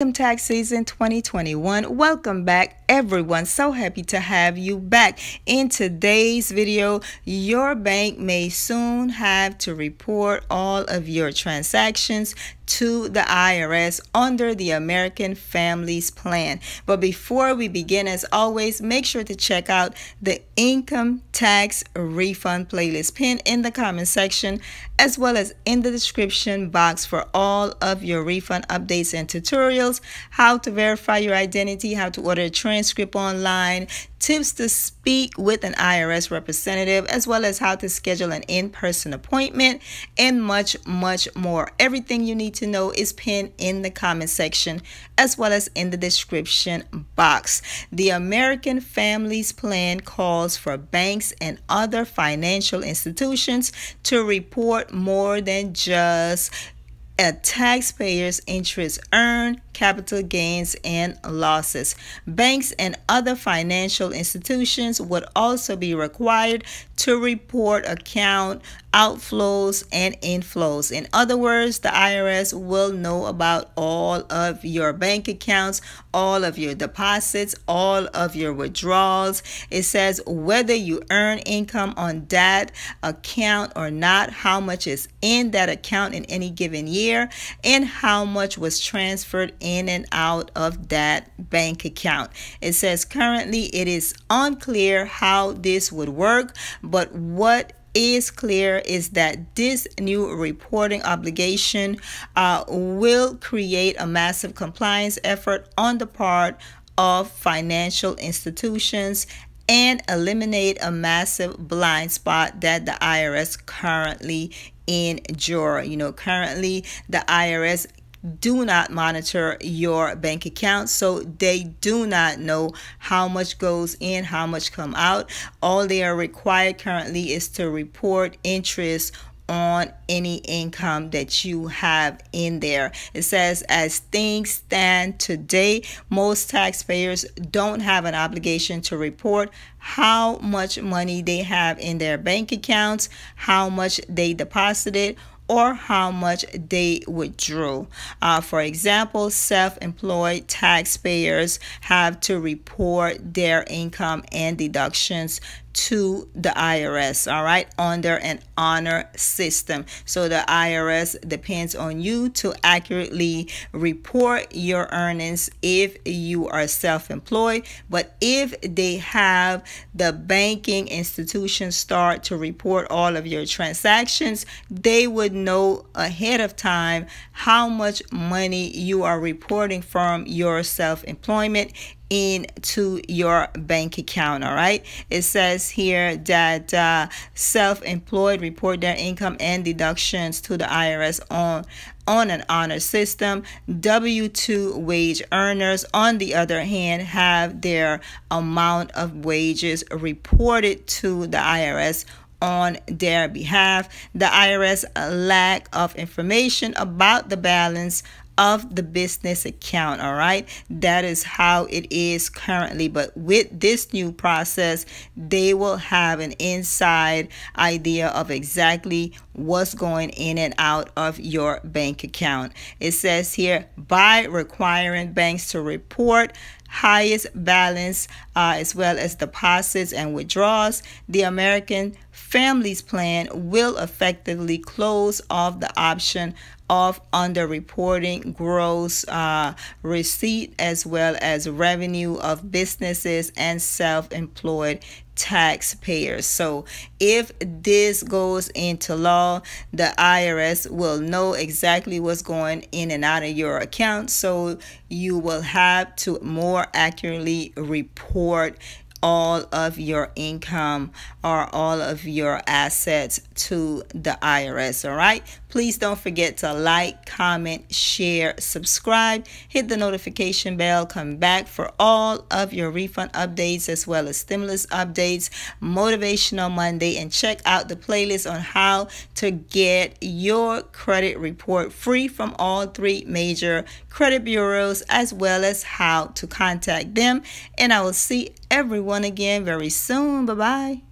Income tax season 2021. Welcome back everyone. So happy to have you back. In today's video, your bank may soon have to report all of your transactions to the IRS under the American Families Plan. But before we begin, as always, make sure to check out the income tax refund playlist pinned in the comment section as well as in the description box for all of your refund updates and tutorials details, how to verify your identity, how to order a transcript online, tips to speak with an IRS representative, as well as how to schedule an in person appointment, and much, much more. Everything you need to know is pinned in the comment section as well as in the description box. The American Families Plan calls for banks and other financial institutions to report more than just a taxpayer's interest earned capital gains and losses. Banks and other financial institutions would also be required to report account outflows and inflows. In other words, the IRS will know about all of your bank accounts, all of your deposits, all of your withdrawals. It says whether you earn income on that account or not, how much is in that account in any given year, and how much was transferred in and out of that bank account. It says currently it is unclear how this would work, but what is clear is that this new reporting obligation uh, will create a massive compliance effort on the part of financial institutions and eliminate a massive blind spot that the IRS currently in Jura. You know, currently the IRS do not monitor your bank account so they do not know how much goes in how much come out all they are required currently is to report interest on any income that you have in there. It says, as things stand today, most taxpayers don't have an obligation to report how much money they have in their bank accounts, how much they deposited, or how much they withdrew. Uh, for example, self-employed taxpayers have to report their income and deductions to the IRS, all right, under an honor system. So the IRS depends on you to accurately report your earnings if you are self employed. But if they have the banking institution start to report all of your transactions, they would know ahead of time how much money you are reporting from your self employment into your bank account. All right. It says here that uh, self employed report their income and deductions to the IRS on on an honor system. W-2 wage earners, on the other hand, have their amount of wages reported to the IRS on their behalf. The IRS lack of information about the balance of the business account all right that is how it is currently but with this new process they will have an inside idea of exactly what's going in and out of your bank account it says here by requiring banks to report highest balance uh, as well as deposits and withdrawals, the American Families Plan will effectively close off the option of underreporting gross uh, receipt as well as revenue of businesses and self-employed taxpayers. So if this goes into law, the IRS will know exactly what's going in and out of your account. So you will have to more accurately report all of your income or all of your assets to the IRS. All right. Please don't forget to like, comment, share, subscribe, hit the notification bell, come back for all of your refund updates as well as stimulus updates, Motivational Monday, and check out the playlist on how to get your credit report free from all three major credit bureaus as well as how to contact them. And I will see everyone again very soon. Bye bye.